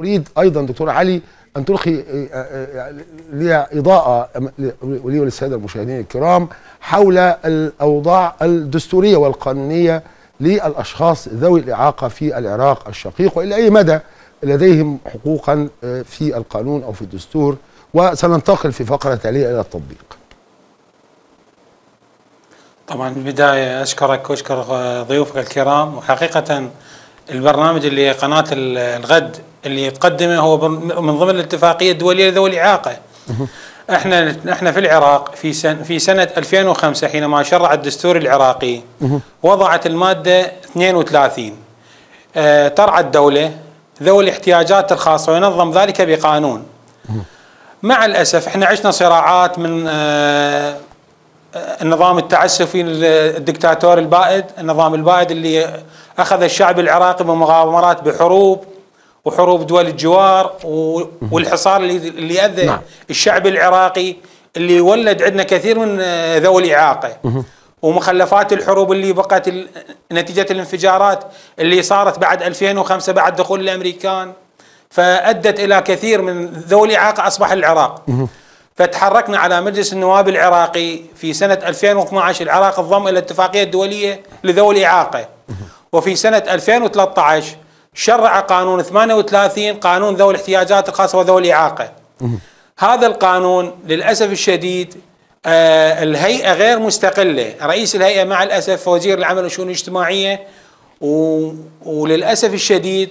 اريد ايضا دكتور علي ان تلقي آه، آه، لي اضاءه لي وللساده المشاهدين الكرام حول الاوضاع الدستوريه والقانونيه للاشخاص ذوي الاعاقه في العراق الشقيق والى اي مدى لديهم حقوقا آه، في القانون او في الدستور وسننتقل في فقره تاليه الى التطبيق. طبعا بالبدايه اشكرك واشكر ضيوفك الكرام وحقيقه البرنامج اللي قناه الغد اللي تقدمه هو من ضمن الاتفاقيه الدوليه لذوي الاعاقه احنا احنا في العراق في سن في سنه 2005 حينما شرع الدستور العراقي وضعت الماده 32 ترعى الدوله ذوي الاحتياجات الخاصه وينظم ذلك بقانون مع الاسف احنا عشنا صراعات من آه، آه، النظام التعسفي الدكتاتور البائد النظام البائد اللي اخذ الشعب العراقي بمغامرات بحروب وحروب دول الجوار والحصار اللي اللي اذى نعم. الشعب العراقي اللي ولد عندنا كثير من آه، ذوي الاعاقه ومخلفات الحروب اللي بقت نتيجه الانفجارات اللي صارت بعد 2005 بعد دخول الامريكان فادت الى كثير من ذوي الاعاقه اصبح العراق فتحركنا على مجلس النواب العراقي في سنه 2012 العراق انضم الى الاتفاقيه الدوليه لذوي الاعاقه وفي سنه 2013 شرع قانون 38 قانون ذوي الاحتياجات الخاصه وذوي الاعاقه هذا القانون للاسف الشديد آه الهيئه غير مستقله رئيس الهيئه مع الاسف وزير العمل والشؤون الاجتماعيه و... وللاسف الشديد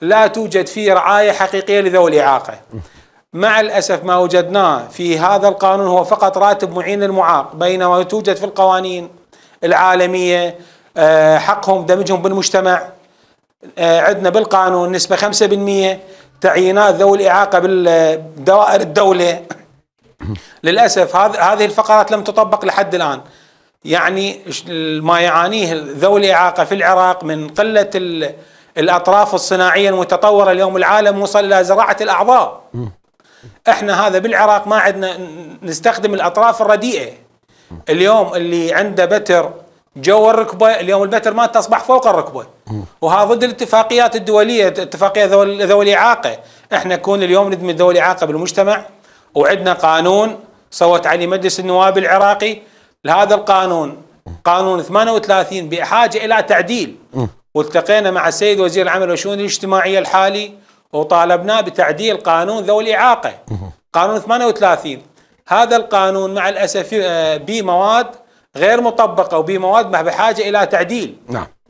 لا توجد فيه رعايه حقيقيه لذوي الاعاقه مع الاسف ما وجدناه في هذا القانون هو فقط راتب معين المعاق بينما توجد في القوانين العالميه آه، حقهم دمجهم بالمجتمع آه، عندنا بالقانون نسبة 5% تعيينات ذوي الإعاقة بالدوائر الدولة للأسف هذه الفقرات لم تطبق لحد الآن يعني ما يعانيه ذوي الإعاقة في العراق من قلة الأطراف الصناعية المتطورة اليوم العالم وصل إلى زراعة الأعضاء احنا هذا بالعراق ما عندنا نستخدم الأطراف الرديئة اليوم اللي عنده بتر جو الركبه اليوم البتر مالته اصبح فوق الركبه وهذا ضد الاتفاقيات الدوليه اتفاقيه ذوي الاعاقه احنا كون اليوم ندمج ذوي الاعاقه بالمجتمع وعندنا قانون صوت عليه مجلس النواب العراقي لهذا القانون قانون 38 بحاجه الى تعديل والتقينا مع السيد وزير العمل والشؤون الاجتماعيه الحالي وطالبناه بتعديل قانون ذوي الاعاقه قانون 38 هذا القانون مع الاسف آه، بمواد غير مطبقه وبمواد بحاجه الى تعديل نعم